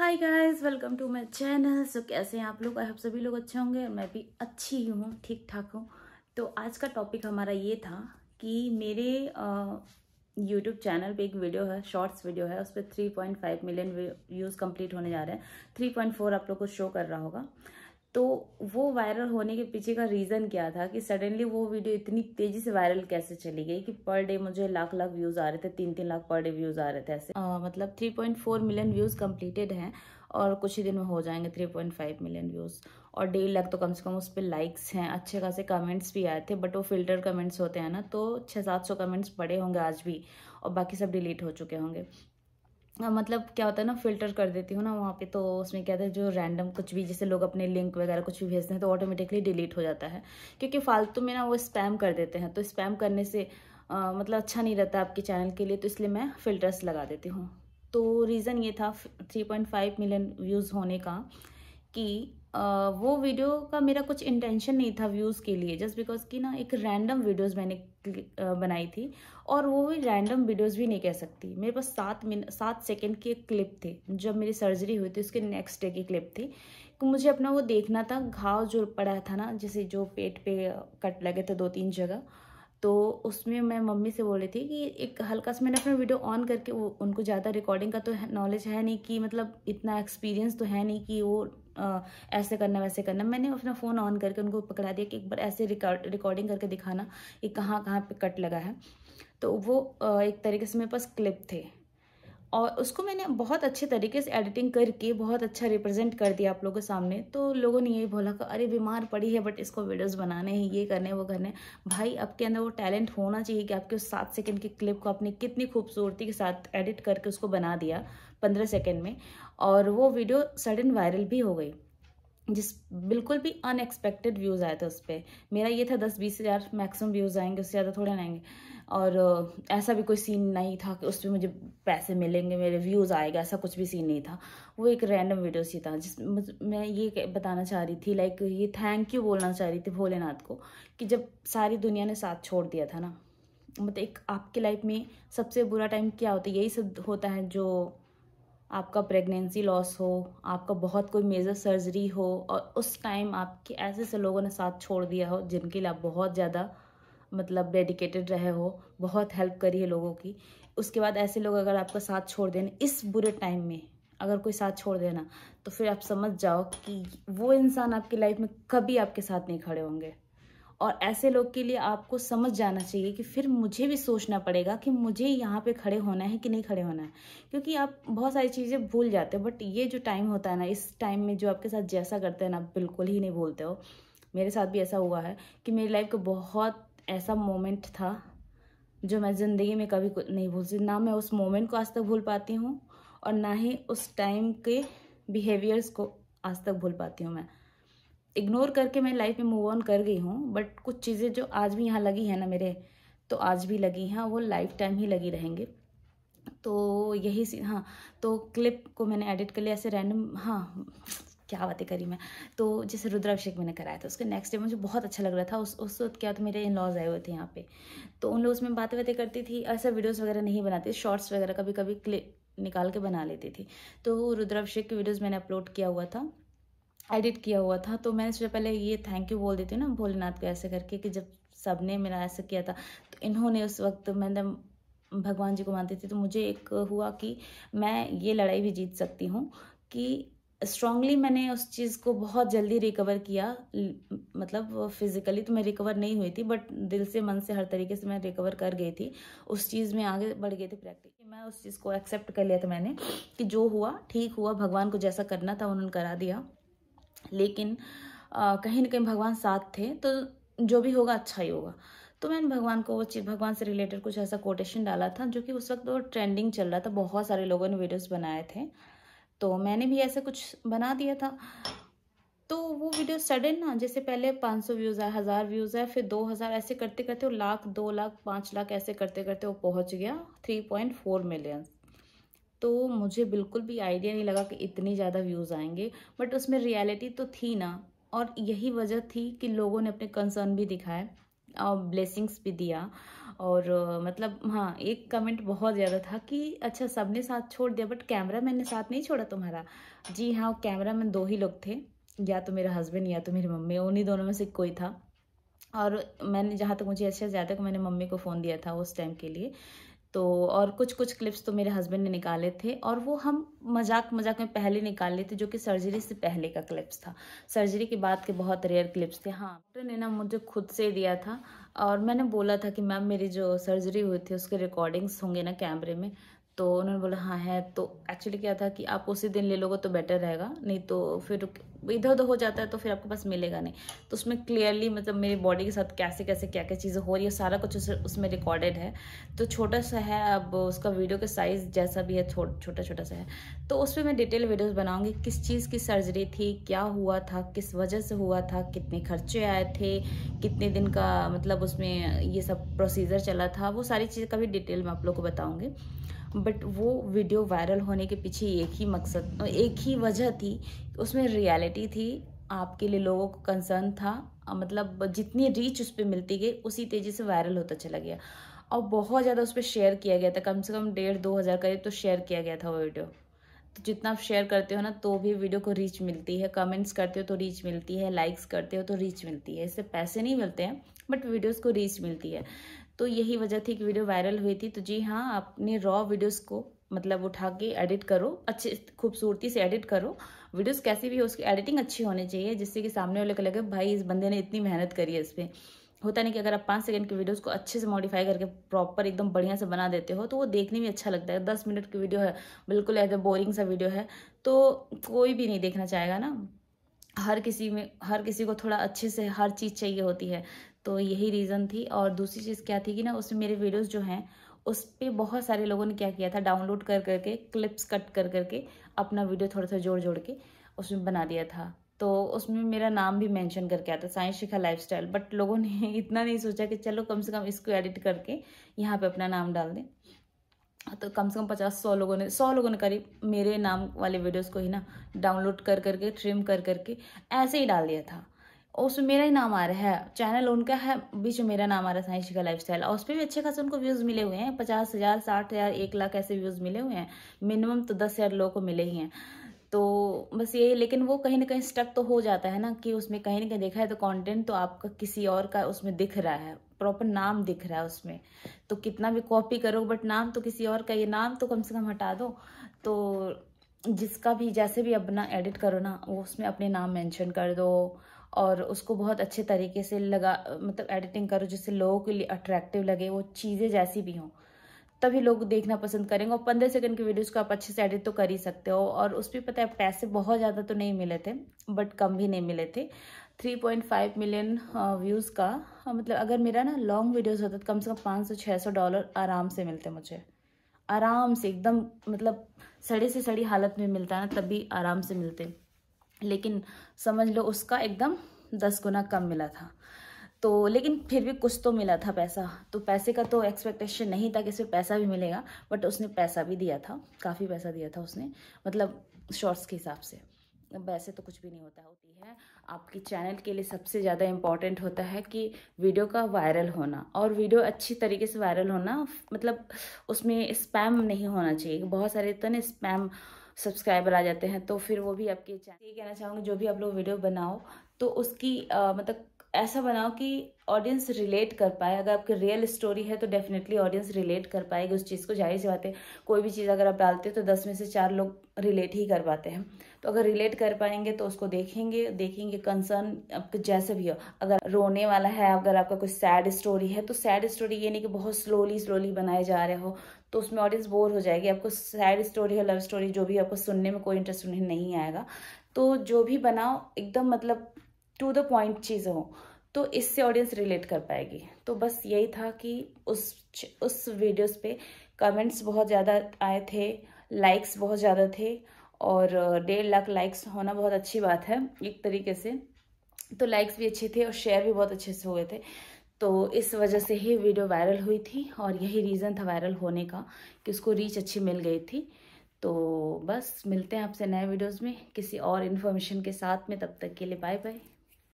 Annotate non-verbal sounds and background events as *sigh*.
hi guys welcome to my channel so कैसे हैं आप लोग आप सभी लोग अच्छे होंगे मैं भी अच्छी ही हूँ ठीक ठाक हूँ तो आज का टॉपिक हमारा ये था कि मेरे यूट्यूब चैनल पे एक वीडियो है शॉर्ट्स वीडियो है उस पर three point five million views complete होने जा रहे हैं थ्री पॉइंट फोर आप लोग को शो कर रहा होगा तो वो वायरल होने के पीछे का रीज़न क्या था कि सडनली वो वीडियो इतनी तेज़ी से वायरल कैसे चली गई कि पर डे मुझे लाख लाख व्यूज़ आ रहे थे तीन तीन लाख पर डे व्यूज़ आ रहे थे ऐसे आ, मतलब 3.4 मिलियन व्यूज़ कंप्लीटेड हैं और कुछ ही दिन में हो जाएंगे 3.5 मिलियन व्यूज़ और डेढ़ लाख तो कम से कम उस पर लाइक्स हैं अच्छे खासे कमेंट्स भी आए थे बट वो फिल्टर कमेंट्स होते हैं ना तो छः सात सौ कमेंट्स पड़े होंगे आज भी और बाकी सब डिलीट हो चुके होंगे मतलब क्या होता है ना फिल्टर कर देती हूँ ना वहाँ पे तो उसमें क्या है जो रैंडम कुछ भी जैसे लोग अपने लिंक वगैरह कुछ भी भेजते हैं तो ऑटोमेटिकली डिलीट हो जाता है क्योंकि फालतू में ना वो स्पैम कर देते हैं तो स्पैम करने से आ, मतलब अच्छा नहीं रहता आपके चैनल के लिए तो इसलिए मैं फ़िल्टर्स लगा देती हूँ तो रीज़न ये था थ्री मिलियन व्यूज़ होने का कि वो वीडियो का मेरा कुछ इंटेंशन नहीं था व्यूज़ के लिए जस्ट बिकॉज कि ना एक रैंडम वीडियोस मैंने बनाई थी और वो भी रैंडम वीडियोस भी नहीं कह सकती मेरे पास सात मिनट सात सेकेंड की एक क्लिप थी जब मेरी सर्जरी हुई थी उसके नेक्स्ट डे की क्लिप थी कि मुझे अपना वो देखना था घाव जो पड़ा था ना जैसे जो पेट पे कट लगे थे दो तीन जगह तो उसमें मैं मम्मी से बोल रही थी कि एक हल्का सा मैंने अपना वीडियो ऑन करके वो उनको ज़्यादा रिकॉर्डिंग का तो नॉलेज है नहीं कि मतलब इतना एक्सपीरियंस तो है नहीं कि वो आ, ऐसे करना वैसे करना मैंने अपना फ़ोन ऑन करके उनको पकड़ा दिया कि एक बार ऐसे रिकॉर्ड रिकॉर्डिंग करके दिखाना कि कहाँ कहाँ पे कट लगा है तो वो आ, एक तरीके से मेरे पास क्लिप थे और उसको मैंने बहुत अच्छे तरीके से एडिटिंग करके बहुत अच्छा रिप्रेजेंट कर दिया आप लोगों के सामने तो लोगों ने यही बोला कि अरे बीमार पड़ी है बट इसको वीडियोस बनाने हैं ये करने वो करने भाई आपके अंदर वो टैलेंट होना चाहिए कि आपके उस सात सेकेंड की क्लिप को आपने कितनी खूबसूरती के साथ एडिट करके उसको बना दिया पंद्रह सेकेंड में और वो वीडियो सडन वायरल भी हो गई जिस बिल्कुल भी अनएक्सपेक्टेड व्यूज़ आए थे उस पर मेरा ये था दस बीस हज़ार मैक्सिमम व्यूज़ आएंगे उससे ज़्यादा थोड़े आएंगे और ऐसा भी कोई सीन नहीं था कि उस पर मुझे पैसे मिलेंगे मेरे व्यूज़ आएगा ऐसा कुछ भी सीन नहीं था वो एक रैंडम वीडियो सी था जिस मैं ये बताना चाह रही थी लाइक ये थैंक यू बोलना चाह रही थी भोलेनाथ को कि जब सारी दुनिया ने साथ छोड़ दिया था ना मतलब एक आपकी लाइफ में सबसे बुरा टाइम क्या होता है यही सब होता है जो आपका प्रेगनेंसी लॉस हो आपका बहुत कोई मेजर सर्जरी हो और उस टाइम आपके ऐसे ऐसे लोगों ने साथ छोड़ दिया हो जिनके लिए आप बहुत ज़्यादा मतलब डेडिकेटेड रहे हो बहुत हेल्प करी है लोगों की उसके बाद ऐसे लोग अगर आपका साथ छोड़ देना इस बुरे टाइम में अगर कोई साथ छोड़ देना तो फिर आप समझ जाओ कि वो इंसान आपकी लाइफ में कभी आपके साथ नहीं खड़े होंगे और ऐसे लोग के लिए आपको समझ जाना चाहिए कि फिर मुझे भी सोचना पड़ेगा कि मुझे यहाँ पे खड़े होना है कि नहीं खड़े होना है क्योंकि आप बहुत सारी चीज़ें भूल जाते हो बट ये जो टाइम होता है ना इस टाइम में जो आपके साथ जैसा करते हैं ना आप बिल्कुल ही नहीं भूलते हो मेरे साथ भी ऐसा हुआ है कि मेरी लाइफ का बहुत ऐसा मोमेंट था जो मैं ज़िंदगी में कभी नहीं भूलती ना मैं उस मोमेंट को आज तक भूल पाती हूँ और ना ही उस टाइम के बिहेवियर्स को आज तक भूल पाती हूँ मैं इग्नोर करके मैं लाइफ में मूव ऑन कर गई हूँ बट कुछ चीज़ें जो आज भी यहाँ लगी हैं ना मेरे तो आज भी लगी हैं वो लाइफ टाइम ही लगी रहेंगे तो यही सी हाँ तो क्लिप को मैंने एडिट कर लिया ऐसे रैंडम हाँ क्या बातें करी मैं तो जैसे रुद्राभिषेक मैंने कराया था उसके नेक्स्ट डे मुझे बहुत अच्छा लग रहा था उस उस वक्त क्या तो मेरे इन लॉज आए हुए थे यहाँ पे तो उन लोग उसमें बातें बातें करती थी ऐसा वीडियोस वगैरह नहीं बनाती शॉर्ट्स वगैरह कभी कभी क्लिप निकाल के बना लेती थी तो रुद्राभिषेक की वीडियोज़ मैंने अपलोड किया हुआ था एडिट किया हुआ था तो मैंने सबसे पहले ये थैंक यू बोल देती हूँ ना भोलेनाथ को ऐसे करके कि जब सब ने मेरा ऐसा किया था तो इन्होंने उस वक्त मैंने भगवान जी को मानती थी तो मुझे एक हुआ कि मैं ये लड़ाई भी जीत सकती हूँ कि स्ट्रांगली मैंने उस चीज़ को बहुत जल्दी रिकवर किया मतलब फिजिकली तो मैं रिकवर नहीं हुई थी बट दिल से मन से हर तरीके से मैं रिकवर कर गई थी उस चीज़ में आगे बढ़ गई थी प्रैक्टिस मैं उस चीज़ को एक्सेप्ट कर लिया था मैंने कि जो हुआ ठीक हुआ भगवान को जैसा करना था उन्होंने करा दिया लेकिन कहीं ना कहीं भगवान साथ थे तो जो भी होगा अच्छा ही होगा तो मैंने भगवान को वो चीज़ भगवान से रिलेटेड कुछ ऐसा कोटेशन डाला था जो कि उस वक्त वो ट्रेंडिंग चल रहा था बहुत सारे लोगों ने वीडियोस बनाए थे तो मैंने भी ऐसा कुछ बना दिया था तो वो वीडियो सडन ना जैसे पहले 500 व्यूज़ आए हज़ार व्यूज़ आए फिर 2000 ऐसे करते करते वो लाख दो लाख पाँच लाख ऐसे करते करते वो पहुँच गया फोर मिलियन तो मुझे बिल्कुल भी आइडिया नहीं लगा कि इतने ज़्यादा व्यूज़ आएंगे बट उसमें रियलिटी तो थी ना और यही वजह थी कि लोगों ने अपने कंसर्न भी दिखाए और ब्लेसिंग्स भी दिया और मतलब हाँ एक कमेंट बहुत ज़्यादा था कि अच्छा सब ने साथ छोड़ दिया बट कैमरा मैन ने साथ नहीं छोड़ा तुम्हारा जी हाँ कैमरा मैन दो ही लोग थे या तो मेरा हस्बैंड या तो मेरी मम्मी उन्हीं दोनों में से कोई था और मैंने जहाँ तक तो मुझे अच्छा ज्यादा कि मैंने मम्मी को फ़ोन दिया था उस टाइम के लिए तो और कुछ कुछ क्लिप्स तो मेरे हस्बैंड ने निकाले थे और वो हम मजाक मजाक में पहले निकाले थे जो कि सर्जरी से पहले का क्लिप्स था सर्जरी के बाद के बहुत रेयर क्लिप्स थे हाँ डॉक्टर ने ना मुझे खुद से दिया था और मैंने बोला था कि मैम मेरी जो सर्जरी हुई थी उसके रिकॉर्डिंग्स होंगे ना कैमरे में तो उन्होंने बोला हाँ है तो एक्चुअली क्या था कि आप उसी दिन ले लोगे तो बेटर रहेगा नहीं तो फिर इधर उधर हो जाता है तो फिर आपके पास मिलेगा नहीं तो उसमें क्लियरली मतलब मेरी बॉडी के साथ कैसे कैसे क्या क्या चीज़ें हो रही है सारा कुछ उसमें रिकॉर्डेड है तो छोटा सा है अब उसका वीडियो का साइज़ जैसा भी है छो, छोटा छोटा सा है तो उस पर मैं डिटेल वीडियोज़ बनाऊँगी किस चीज़ की सर्जरी थी क्या हुआ था किस वजह से हुआ था कितने खर्चे आए थे कितने दिन का मतलब उसमें ये सब प्रोसीजर चला था वो सारी चीज़ का भी डिटेल मैं आप लोग को बताऊँगी बट वो वीडियो वायरल होने के पीछे एक ही मकसद एक ही वजह थी उसमें रियलिटी थी आपके लिए लोगों को कंसर्न था मतलब जितनी रीच उस पर मिलती गई उसी तेज़ी से वायरल होता चला गया और बहुत ज़्यादा उस पर शेयर किया गया था कम से कम डेढ़ दो हज़ार करीब तो शेयर किया गया था वो वीडियो तो जितना आप शेयर करते हो ना तो भी वीडियो को रीच मिलती है कमेंट्स करते हो तो रीच मिलती है लाइक्स करते हो तो रीच मिलती है इससे पैसे नहीं मिलते हैं बट वीडियोस को रीच मिलती है तो यही वजह थी कि वीडियो वायरल हुई थी तो जी हाँ अपने रॉ वीडियोस को मतलब उठा के एडिट करो अच्छे खूबसूरती से एडिट करो वीडियोस कैसी भी हो उसकी एडिटिंग अच्छी होनी चाहिए जिससे कि सामने वाले को लगे भाई इस बंदे ने इतनी मेहनत करी है इस पर होता नहीं कि अगर आप पाँच सेकंड की वीडियोस को अच्छे से मॉडिफाई करके प्रॉपर एकदम बढ़िया से बना देते हो तो वो देखने में अच्छा लगता है दस मिनट की वीडियो है बिल्कुल एज अ बोरिंग सा वीडियो है तो कोई भी नहीं देखना चाहेगा ना हर किसी में हर किसी को थोड़ा अच्छे से हर चीज़ चाहिए होती है तो यही रीज़न थी और दूसरी चीज़ क्या थी कि ना उसमें मेरे वीडियोस जो हैं उस पर बहुत सारे लोगों ने क्या किया था डाउनलोड कर करके क्लिप्स कट कर करके अपना वीडियो थोड़ा सा जोड़ जोड़ के उसमें बना दिया था तो उसमें मेरा नाम भी मेंशन करके आता साइंस शिखा लाइफस्टाइल बट लोगों ने *laughs* इतना नहीं सोचा कि चलो कम से कम इसको एडिट करके यहाँ पे अपना नाम डाल दें तो कम से कम पचास सौ लोगों ने सौ लोगों ने करीब मेरे नाम वाले वीडियोस को ही ना डाउनलोड कर करके ट्रिम कर करके ऐसे ही डाल दिया था उसमें मेरा ही नाम आ रहा है चैनल उनका है बीच में मेरा नाम आ रहा है साइंस का लाइफ और उस पर भी अच्छे खासे उनको व्यूज़ मिले हुए हैं पचास हज़ार साठ हज़ार एक लाख ऐसे व्यूज़ मिले हुए हैं मिनिमम तो दस हज़ार लोगों को मिले ही हैं तो बस ये लेकिन वो कहीं ना कहीं स्टक तो हो जाता है ना कि उसमें कहीं ना कहीं देखा है तो कॉन्टेंट तो आपका किसी और का उसमें दिख रहा है प्रॉपर नाम दिख रहा है उसमें तो कितना भी कॉपी करो बट नाम तो किसी और का ये नाम तो कम से कम हटा दो तो जिसका भी जैसे भी अपना एडिट करो ना वो उसमें अपने नाम मेंशन कर दो और उसको बहुत अच्छे तरीके से लगा मतलब एडिटिंग करो जिससे लोगों के लिए अट्रैक्टिव लगे वो चीज़ें जैसी भी हों तभी लोग देखना पसंद करेंगे और पंद्रह सेकंड के वीडियोज़ को आप अच्छे से एडिट तो कर ही सकते हो और उस पर पता है पैसे बहुत ज़्यादा तो नहीं मिले थे बट कम भी नहीं मिले थे 3.5 मिलियन व्यूज़ का मतलब अगर मेरा ना लॉन्ग वीडियोज़ होता तो कम से कम पाँच सौ छः सौ डॉलर आराम से मिलते मुझे आराम से एकदम मतलब सड़े से सड़ी हालत में मिलता है ना तब आराम से मिलते हैं लेकिन समझ लो उसका एकदम दस गुना कम मिला था तो लेकिन फिर भी कुछ तो मिला था पैसा तो पैसे का तो एक्सपेक्टेशन नहीं था कि इसमें पैसा भी मिलेगा बट उसने पैसा भी दिया था काफ़ी पैसा दिया था उसने मतलब शॉर्ट्स के हिसाब से वैसे तो कुछ भी नहीं होता होती है आपके चैनल के लिए सबसे ज़्यादा इम्पॉर्टेंट होता है कि वीडियो का वायरल होना और वीडियो अच्छी तरीके से वायरल होना मतलब उसमें स्पैम नहीं होना चाहिए बहुत सारे तो ना स्पैम सब्सक्राइबर आ जाते हैं तो फिर वो भी आपके चैनल ये कहना चाहूँगी जो भी आप लोग वीडियो बनाओ तो उसकी आ, मतलब ऐसा बनाओ कि ऑडियंस रिलेट कर पाए अगर आपकी रियल स्टोरी है तो डेफिनेटली ऑडियंस रिलेट कर पाएगी उस चीज़ को जाहिर सी बात है कोई भी चीज़ अगर आप डालते हो तो दस में से चार लोग रिलेट ही कर पाते हैं तो अगर रिलेट कर पाएंगे तो उसको देखेंगे देखेंगे कंसर्न आपके जैसे भी हो अगर रोने वाला है अगर आपका कोई सैड स्टोरी है तो सैड स्टोरी ये नहीं कि बहुत स्लोली स्लोली बनाए जा रहे हो तो उसमें ऑडियंस बोर हो जाएगी आपको सैड स्टोरी या लव स्टोरी जो भी आपको सुनने में कोई इंटरेस्ट उन्हें नहीं आएगा तो जो भी बनाओ एकदम मतलब टू द पॉइंट चीज़ें हों तो इससे ऑडियंस रिलेट कर पाएगी तो बस यही था कि उस उस वीडियोस पे कमेंट्स बहुत ज़्यादा आए थे लाइक्स बहुत ज़्यादा थे और डेढ़ लाख लाइक्स होना बहुत अच्छी बात है एक तरीके से तो लाइक्स भी अच्छे थे और शेयर भी बहुत अच्छे से हुए थे तो इस वजह से ही वीडियो वायरल हुई थी और यही रीज़न था वायरल होने का कि उसको रीच अच्छी मिल गई थी तो बस मिलते हैं आपसे नए वीडियोस में किसी और इन्फॉर्मेशन के साथ में तब तक के लिए बाय बाय